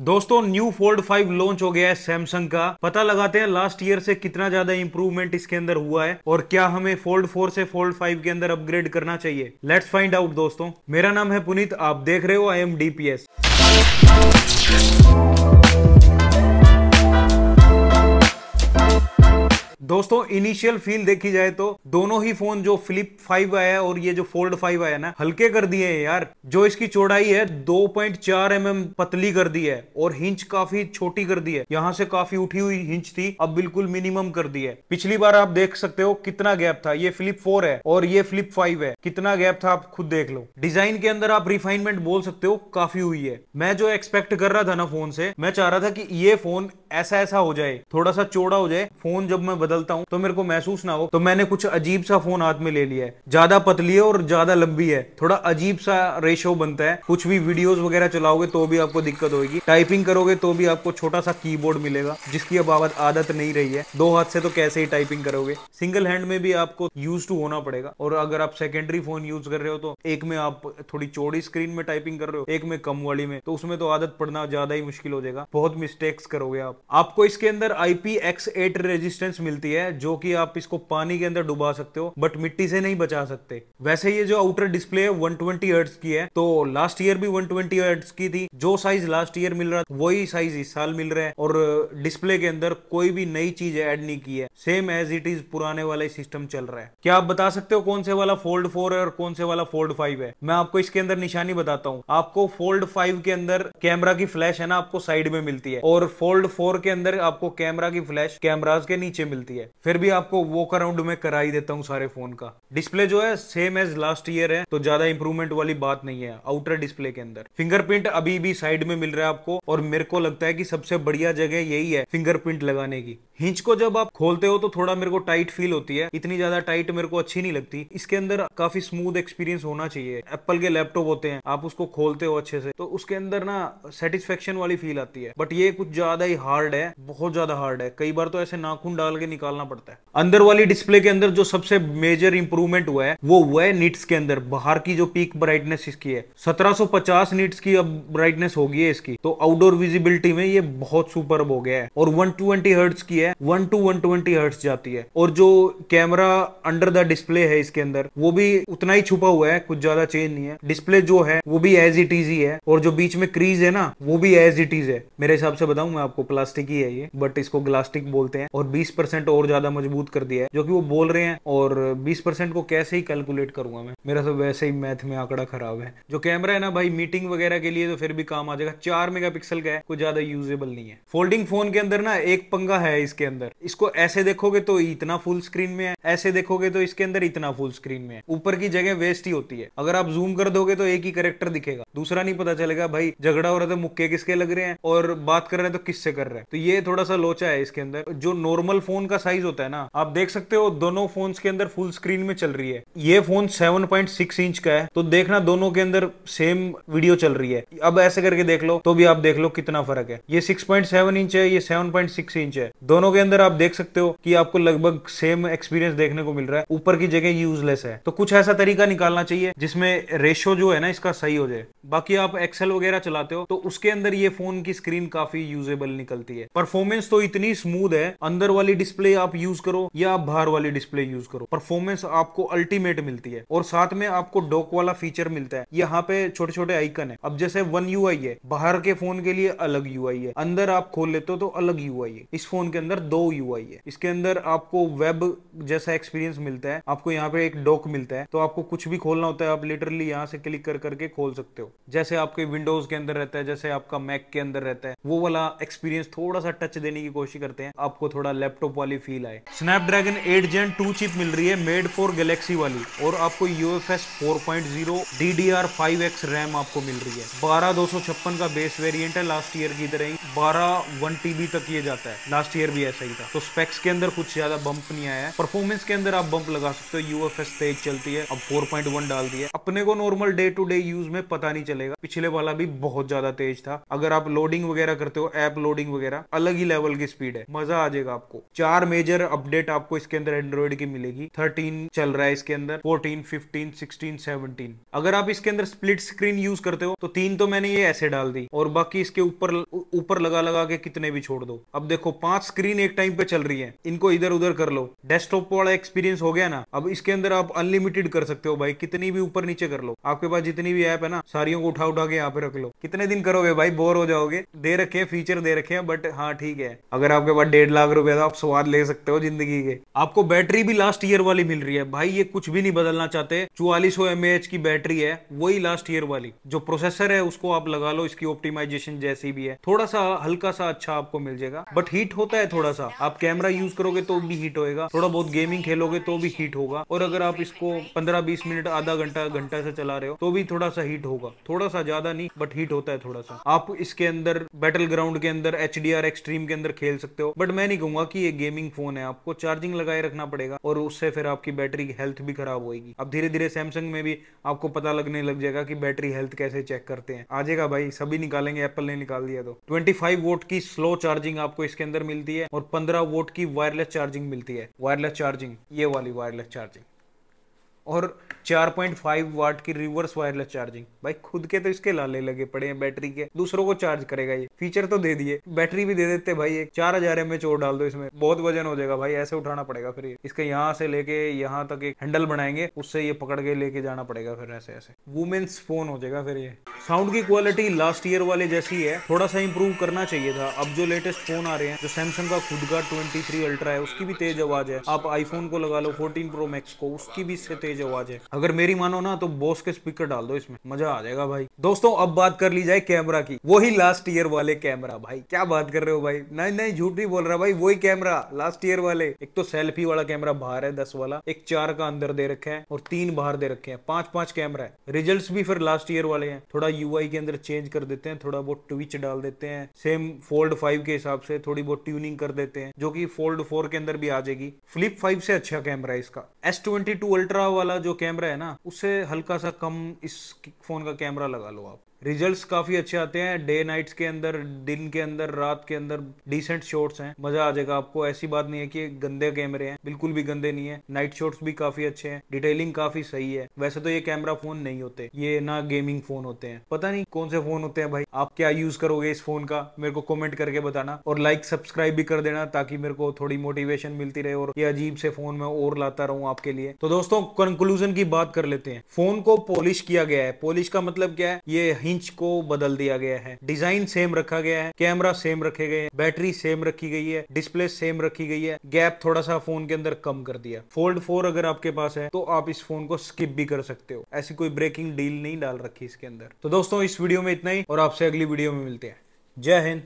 दोस्तों new fold five launch हो गया है सैमसंग का पता लगाते हैं लास्ट ईयर से कितना ज्यादा इंप्रूवमेंट इसके अंदर हुआ है और क्या हमें फोल्ड फोर से फोल्ड फाइव के अंदर अपग्रेड करना चाहिए लेट्स फाइंड आउट दोस्तों मेरा नाम है पुनीत आप देख रहे हो I M D P S दोस्तों इनिशियल फील देखी जाए तो दोनों ही फोन जो फ्लिप फाइव आया और ये जो फोल्ड फाइव आया ना हल्के कर दिए हैं यार जो इसकी चौड़ाई है 2.4 पॉइंट mm पतली कर दी है और हिंच काफी छोटी कर दी है यहाँ से काफी उठी हुई हिंच थी अब बिल्कुल मिनिमम कर दी है पिछली बार आप देख सकते हो कितना गैप था ये फ्लिप फोर है और ये फ्लिप फाइव है कितना गैप था आप खुद देख लो डिजाइन के अंदर आप रिफाइनमेंट बोल सकते हो काफी हुई है मैं जो एक्सपेक्ट कर रहा था ना फोन से मैं चाह रहा था कि ये फोन ऐसा ऐसा हो जाए थोड़ा सा चौड़ा हो जाए फोन जब मैं बदलता हूँ तो मेरे को महसूस ना हो तो मैंने कुछ अजीब सा फोन हाथ में ले लिया है ज्यादा पतली है और ज्यादा लंबी है थोड़ा अजीब सा रेशो बनता है कुछ भी वीडियोस वगैरह चलाओगे तो भी आपको दिक्कत होगी टाइपिंग करोगे तो भी आपको छोटा सा कीबोर्ड मिलेगा जिसकी अब आदत नहीं रही है दो हाथ से तो कैसे ही टाइपिंग करोगे सिंगल हैंड में भी आपको यूज टू होना पड़ेगा और अगर आप सेकेंडरी फोन यूज कर रहे हो तो एक में आप थोड़ी चौड़ी स्क्रीन में टाइपिंग कर रहे हो एक में कम वाली में तो उसमें तो आदत पड़ना ज्यादा ही मुश्किल हो जाएगा बहुत मिस्टेक्स करोगे आप आपको इसके अंदर आईपी एक्स एट रेजिस्टेंस मिलती है जो कि आप इसको पानी के अंदर डुबा सकते हो बट मिट्टी से नहीं बचा सकते वैसे ये जो आउटर डिस्प्ले है 120 ट्वेंटी की है तो लास्ट ईयर भी 120 ट्वेंटी की थी जो साइज लास्ट ईयर मिल रहा था वही साइज इस साल मिल रहा है और डिस्प्ले के अंदर कोई भी नई चीज ऐड नहीं की है सेम एज इट इज पुराने वाला सिस्टम चल रहा है क्या आप बता सकते हो कौन से वाला फोल्ड फोर है और कौन से वाला फोल्ड फाइव है मैं आपको इसके अंदर निशानी बताता हूँ आपको फोल्ड फाइव के अंदर कैमरा की फ्लैश है ना आपको साइड में मिलती है और फोल्ड फोर फोर के अंदर आपको कैमरा की फ्लैश कैमराज के नीचे मिलती है फिर भी आपको वॉक अराउंड में कराई देता हूँ सारे फोन का डिस्प्ले जो है सेम एज लास्ट ईयर है तो ज्यादा इंप्रूवमेंट वाली बात नहीं है आउटर डिस्प्ले के अंदर फिंगरप्रिंट अभी भी साइड में मिल रहा है आपको और मेरे को लगता है कि सबसे बढ़िया जगह यही है फिंगरप्रिंट लगाने की हिंच को जब आप खोलते हो तो थोड़ा मेरे को टाइट फील होती है इतनी ज्यादा टाइट मेरे को अच्छी नहीं लगती इसके अंदर काफी स्मूथ एक्सपीरियंस होना चाहिए एप्पल के लैपटॉप होते हैं आप उसको खोलते हो अच्छे से तो उसके अंदर ना सेटिस्फेक्शन वाली फील आती है बट ये कुछ ज्यादा ही हार्ड है बहुत ज्यादा हार्ड है कई बार तो ऐसे नाखून डाल के निकालना पड़ता है अंदर वाली डिस्प्ले के अंदर जो सबसे मेजर इंप्रूवमेंट हुआ है वो हुआ है निट्स के अंदर बाहर की जो पीक ब्राइटनेस इसकी है सत्रह निट्स की अब ब्राइटनेस होगी इसकी तो आउटडोर विजिबिलिटी में ये बहुत सुपर हो गया है और वन ट्वेंटी की है है one two one twenty hertz जाती है और जो कैमरा अंडर द डिस्प्ले है इसके अंदर वो भी उतना ही छुपा हुआ है कुछ ज्यादा चेंज नहीं है डिस्प्ले जो है वो भी एज इट इज ही है और जो बीच में क्रीज है ना वो भी एज इट इज है मेरे हिसाब से बताऊं मैं आपको प्लास्टिक ही है ये बट इसको ग्लास्टिक बोलते हैं और बीस परसेंट और ज्यादा मजबूत कर दिया है जो कि वो बोल रहे हैं और बीस परसेंट को कैसे ही कैलकुलेट करूंगा मैं मेरा तो वैसे ही मैथ में आंकड़ा खराब है जो कैमरा है ना भाई मीटिंग वगैरह के लिए तो फिर भी काम आ जाएगा चार मेगा का है कुछ ज्यादा यूजेबल नहीं है फोल्डिंग फोन के अंदर ना एक पंगा है इस इसके अंदर इसको ऐसे देखोगे तो इतना फुल स्क्रीन में है ऐसे देखोगे तो इसके अंदर इतना फुल स्क्रीन में है ऊपर की जगह वेस्ट ही होती है अगर आप जूम कर दोगे तो एक ही करेक्टर दिखेगा दूसरा नहीं पता चलेगा भाई झगड़ा हो रहा था मुक्के किसके लग रहे हैं और बात कर रहे हैं तो किससे कर रहे हैं तो ये थोड़ा सा लोचा है इसके अंदर जो नॉर्मल फोन का साइज होता है ना आप देख सकते हो दोनों फोन के अंदर फुल स्क्रीन में चल रही है ये फोन सेवन इंच का है तो देखना दोनों के अंदर सेम वीडियो चल रही है अब ऐसे करके देख लो तो भी आप देख लो कितना फर्क है ये सिक्स इंच है ये सेवन इंच है दोनों दोनों के अंदर आप देख सकते हो कि आपको लगभग सेम एक्सपीरियंस देखने को मिल रहा है ऊपर की जगह यूजलेस है तो कुछ ऐसा तरीका निकालना चाहिए जिसमें रेशो जो है ना इसका सही हो जाए बाकी आप एक्सेल वगैरह चलाते हो तो उसके अंदर ये फोन की स्क्रीन काफी यूजेबल निकलती है परफॉर्मेंस तो इतनी स्मूथ है अंदर वाली डिस्प्ले आप यूज करो या आप बाहर वाली डिस्प्ले यूज करो परफॉर्मेंस आपको अल्टीमेट मिलती है और साथ में आपको डॉक वाला फीचर मिलता है यहाँ पे छोटे छोटे आइकन है अब जैसे वन यू है बाहर के फोन के लिए अलग यू है अंदर आप खोल लेते हो तो अलग यू है इस फोन के अंदर अंदर दो यू है इसके अंदर आपको वेब जैसा एक्सपीरियंस मिलता है आपको यहाँ पे एक डॉक मिलता है तो आपको कुछ भी खोलना होता है आप लिटरली यहाँ से क्लिक कर करके खोल सकते हो जैसे आपके विंडोज के अंदर रहता है जैसे आपका मैक के अंदर रहता है वो वाला एक्सपीरियंस थोड़ा सा टच देने की कोशिश करते हैं आपको थोड़ा लैपटॉप वाली फील आए Snapdragon eight gen two chip मिल रही है मेड फॉर गैलेक्सी वाली और आपको U F S four point zero D D R five X RAM आपको मिल रही है बारह दो सौ छप्पन का बेस वेरियंट है लास्ट ईयर की तरह ही बारह वन टीबी तक ये जाता है लास्ट ईयर भी भी ऐसा ही था तो स्पेक्स के अंदर कुछ ज्यादा बंप नहीं आया है परफॉर्मेंस के अंदर आप बंप लगा सकते हो यूएफएस तेज चलती है अब 4.1 डाल दिया अपने को normal day to day use में पता नहीं चलेगा पिछले वाला भी बहुत ज्यादा तेज था अगर आप लोडिंग वगैरह करते हो ऐप लोडिंग वगैरह अलग ही लेवल की स्पीड है मजा आ जाएगा आपको चार मेजर अपडेट आपको इसके अंदर एंड्रॉइड की मिलेगी थर्टीन चल रहा है इसके अंदर फोर्टीन फिफ्टीन सिक्सटीन सेवनटीन अगर आप इसके अंदर स्प्लिट स्क्रीन यूज करते हो तो तीन तो मैंने ये ऐसे डाल दी और बाकी इसके ऊपर ऊपर लगा लगा के कितने भी छोड़ दो अब देखो पांच स्क्रीन स्क्रीन एक टाइम पे चल रही है इनको इधर उधर कर लो डेस्कटॉप वाला एक्सपीरियंस हो गया ना अब इसके अंदर आप अनलिमिटेड कर सकते हो भाई कितनी भी ऊपर नीचे कर लो आपके पास जितनी भी ऐप है ना सारियों को उठा उठा के यहाँ पे रख लो कितने दिन करोगे भाई बोर हो जाओगे दे रखे फीचर दे रखे हैं बट हाँ ठीक है अगर आपके पास डेढ़ लाख रुपए का आप स्वाद ले सकते हो जिंदगी के आपको बैटरी भी लास्ट ईयर वाली मिल रही है भाई ये कुछ भी नहीं बदलना चाहते चौवालीस सौ की बैटरी है वही लास्ट ईयर वाली जो प्रोसेसर है उसको आप लगा लो इसकी ऑप्टिमाइजेशन जैसी भी है थोड़ा सा हल्का सा अच्छा आपको मिल जाएगा बट हीट होता है थोड़ा थोड़ा सा आप कैमरा यूज करोगे तो भी हीट होएगा थोड़ा बहुत गेमिंग खेलोगे तो भी हीट होगा और अगर आप इसको पंद्रह बीस मिनट आधा घंटा घंटा से चला रहे हो तो भी थोड़ा सा हीट होगा थोड़ा सा ज्यादा नहीं बट हीट होता है थोड़ा सा आप इसके अंदर बैटल ग्राउंड के अंदर एच एक्सट्रीम के अंदर खेल सकते हो बट मैं नहीं कहूंगा की ये गेमिंग फोन है आपको चार्जिंग लगाए रखना पड़ेगा और उससे फिर आपकी बैटरी की हेल्थ भी खराब होगी अब धीरे धीरे सैमसंग में भी आपको पता लगने लग जाएगा की बैटरी हेल्थ कैसे चेक करते हैं आ जाएगा भाई सभी निकालेंगे एप्पल ने निकाल दिया तो 25 वोट की स्लो चार्जिंग आपको इसके अंदर मिलती है और 15 वोट की वायरलेस चार्जिंग मिलती है वायरलेस चार्जिंग ये वाली वायरलेस चार्जिंग और 4.5 वाट की रिवर्स वायरलेस चार्जिंग भाई खुद के तो इसके लाले लगे पड़े हैं बैटरी के दूसरों को चार्ज करेगा ये फीचर तो दे दिए बैटरी भी दे देते भाई एक चार हजार एम एच और डाल दो इसमें बहुत वजन हो जाएगा भाई ऐसे उठाना पड़ेगा फिर ये इसके यहाँ से लेके यहाँ तक एक हैंडल बनाएंगे उससे ये पकड़ के लेके जाना पड़ेगा फिर ऐसे ऐसे वुमेन्स फोन हो जाएगा फिर ये साउंड की क्वालिटी लास्ट ईयर वाले जैसी है थोड़ा सा इंप्रूव करना चाहिए था अब जो लेटेस्ट फोन आ रहे हैं जो सैमसंग का खुद का ट्वेंटी अल्ट्रा है उसकी भी तेज आवाज है आप आईफोन को लगा लो फोर्टीन प्रो मैक्स को उसकी भी इससे तेज तेज आवाज है अगर मेरी मानो ना तो बोस के स्पीकर डाल दो इसमें मजा आ जाएगा भाई दोस्तों अब बात कर ली जाए कैमरा की वही लास्ट ईयर वाले कैमरा भाई क्या बात कर रहे हो भाई नहीं नहीं झूठ नहीं बोल रहा भाई वही कैमरा लास्ट ईयर वाले एक तो सेल्फी वाला कैमरा बाहर है दस वाला एक चार का अंदर दे रखे है और तीन बाहर दे रखे है पांच पांच कैमरा है रिजल्ट भी फिर लास्ट ईयर वाले हैं थोड़ा यू के अंदर चेंज कर देते हैं थोड़ा बहुत ट्विच डाल देते हैं सेम फोल्ड फाइव के हिसाब से थोड़ी बहुत ट्यूनिंग कर देते हैं जो की फोल्ड फोर के अंदर भी आ जाएगी फ्लिप फाइव से अच्छा कैमरा है इसका एस ट्वेंटी टू अल्ट्रा वाला जो कैमरा है ना उससे हल्का सा कम इस फ़ोन का कैमरा लगा लो आप रिजल्ट्स काफ़ी अच्छे आते हैं डे नाइट्स के अंदर दिन के अंदर रात के अंदर डिसेंट शॉट्स हैं मज़ा आ जाएगा आपको ऐसी बात नहीं है कि गंदे कैमरे हैं बिल्कुल भी गंदे नहीं है नाइट शॉट्स भी काफ़ी अच्छे हैं डिटेलिंग काफ़ी सही है वैसे तो ये कैमरा फ़ोन नहीं होते ये ना गेमिंग फ़ोन होते हैं पता नहीं कौन से फ़ोन होते हैं भाई आप क्या यूज़ करोगे इस फ़ोन का मेरे को कॉमेंट करके बताना और लाइक सब्सक्राइब भी कर देना ताकि मेरे को थोड़ी मोटिवेशन मिलती रहे और ये अजीब से फ़ोन में और लाता रहूँ आपके लिए तो दोस्तों कंक्लूजन की बात कर लेते हैं फ़ोन को पॉलिश किया गया है पॉलिश का मतलब क्या है ये इंच को बदल दिया गया है डिजाइन सेम रखा गया है कैमरा सेम रखे गए हैं बैटरी सेम रखी गई है डिस्प्ले सेम रखी गई है गैप थोड़ा सा फोन के अंदर कम कर दिया फोल्ड फोर अगर आपके पास है तो आप इस फोन को स्किप भी कर सकते हो ऐसी कोई ब्रेकिंग डील नहीं डाल रखी इसके अंदर तो दोस्तों इस वीडियो में इतना ही और आपसे अगली वीडियो में मिलते हैं जय हिंद